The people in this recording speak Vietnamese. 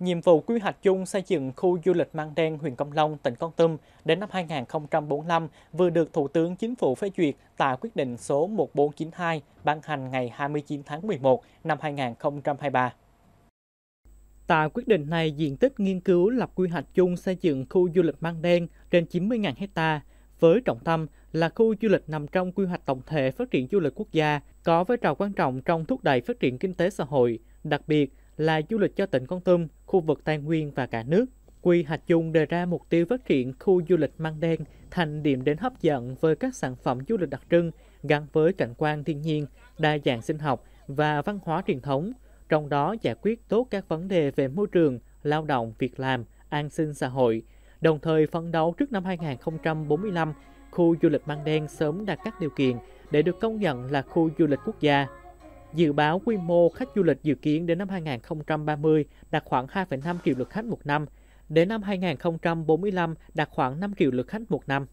Nhiệm vụ quy hoạch chung xây dựng khu du lịch Mang Đen, huyện Công Long, tỉnh Con Tum đến năm 2045 vừa được Thủ tướng Chính phủ phê duyệt tại quyết định số 1492 ban hành ngày 29 tháng 11 năm 2023. Tại quyết định này, diện tích nghiên cứu lập quy hoạch chung xây dựng khu du lịch Mang Đen trên 90.000 hecta với trọng tâm là khu du lịch nằm trong quy hoạch tổng thể phát triển du lịch quốc gia, có vai trò quan trọng trong thúc đẩy phát triển kinh tế xã hội, đặc biệt là du lịch cho tỉnh Con Tum, khu vực Tây Nguyên và cả nước. Quy hoạch chung đề ra mục tiêu phát triển khu du lịch Mang Đen thành điểm đến hấp dẫn với các sản phẩm du lịch đặc trưng gắn với cảnh quan thiên nhiên, đa dạng sinh học và văn hóa truyền thống, trong đó giải quyết tốt các vấn đề về môi trường, lao động, việc làm, an sinh xã hội. Đồng thời phấn đấu trước năm 2045, khu du lịch Mang Đen sớm đạt các điều kiện để được công nhận là khu du lịch quốc gia. Dự báo quy mô khách du lịch dự kiến đến năm 2030 đạt khoảng 2,5 triệu lượt khách một năm, đến năm 2045 đạt khoảng 5 triệu lượt khách một năm.